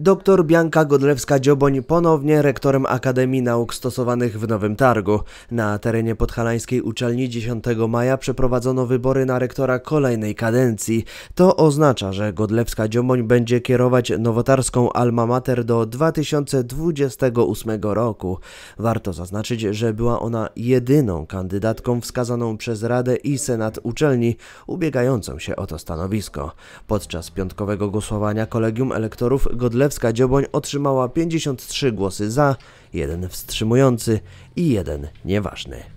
Doktor Bianka Godlewska-Dzioboń ponownie rektorem Akademii Nauk Stosowanych w Nowym Targu. Na terenie podhalańskiej uczelni 10 maja przeprowadzono wybory na rektora kolejnej kadencji. To oznacza, że Godlewska-Dzioboń będzie kierować nowotarską Alma Mater do 2028 roku. Warto zaznaczyć, że była ona jedyną kandydatką wskazaną przez Radę i Senat uczelni ubiegającą się o to stanowisko. Podczas piątkowego głosowania Kolegium Elektorów Godlewska Królewska-Dzioboń otrzymała 53 głosy za, jeden wstrzymujący i jeden nieważny.